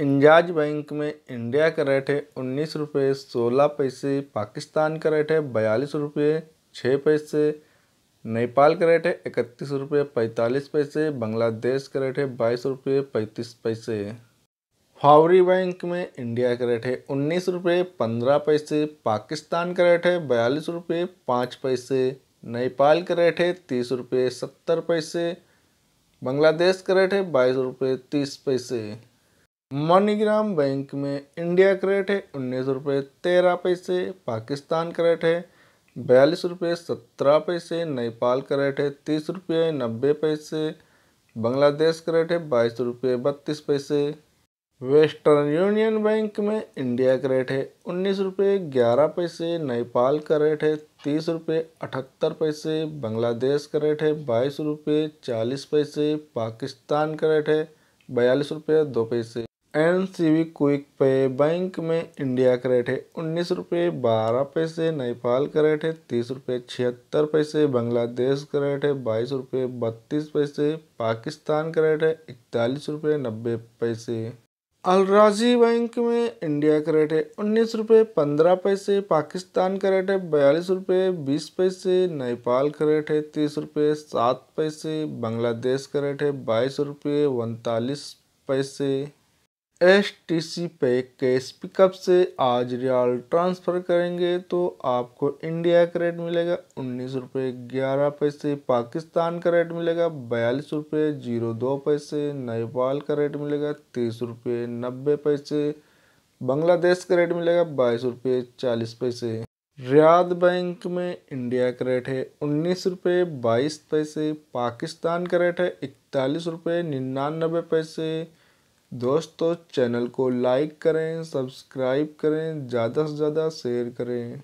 इंजाज bank में India का rate है उन्नीस रुपये सोलह पैसे पाकिस्तान का रेट है बयालीस रुपये छः पैसे नेपाल का रेट है इकतीस रुपये पैंतालीस पैसे बांग्लादेश का रेट है बाईस रुपये पैंतीस पैसे फावरी बैंक में इंडिया का रेट है उन्नीस रुपये पंद्रह पैसे पाकिस्तान का रेट है बयालीस रुपये पाँच पैसे नेपाल का रेट है तीस रुपये सत्तर पैसे बांग्लादेश का रेट है बाईस रुपये तीस पैसे मनीग्राम बैंक में इंडिया का रेट है उन्नीस रुपये तेरह पैसे पाकिस्तान का रेट है बयालीस रुपये सत्रह पैसे नेपाल का रेट है तीस रुपये नब्बे पैसे बांग्लादेश का रेट है बाईस रुपये बत्तीस पैसे वेस्टर्न यूनियन बैंक में इंडिया का रेट है उन्नीस रुपये ग्यारह पैसे नेपाल का रेट है तीस रुपये अठहत्तर पैसे बांग्लादेश का रेट है बाईस रुपये चालीस पैसे पाकिस्तान का रेट है बयालीस रुपये दो पैसे N C B quick pay bank में इंडिया का रेट है उन्नीस रुपये बारह पैसे नेपाल का रेट है तीस रुपये छिहत्तर पैसे बांग्लादेश का रेट है बाईस रुपये बत्तीस पैसे पाकिस्तान का रेट है इकतालीस रुपये नब्बे पैसे अलराजी बैंक में इंडिया का रेट है उन्नीस रुपये पंद्रह पैसे पाकिस्तान का रेट है बयालीस रुपये बीस पैसे नेपाल का रेट है तीस रुपये सात पैसे बांग्लादेश का रेट है बाईस रुपये उनतालीस पैसे एस टी सी पे कैश पिकअप से आज रियाल ट्रांसफ़र करेंगे तो आपको इंडिया का रेट मिलेगा उन्नीस रुपये ग्यारह पैसे पाकिस्तान का रेट मिलेगा बयालीस रुपये जीरो दो पैसे नेपाल का रेट मिलेगा तीस रुपये नब्बे पैसे बांग्लादेश का रेट मिलेगा बाईस रुपये चालीस पैसे रियाद बैंक में इंडिया का रेट है उन्नीस रुपये बाईस पैसे पाकिस्तान का रेट है इकतालीस रुपये निन्यानबे पैसे दोस्तों चैनल को लाइक करें सब्सक्राइब करें ज़्यादा से ज़्यादा शेयर करें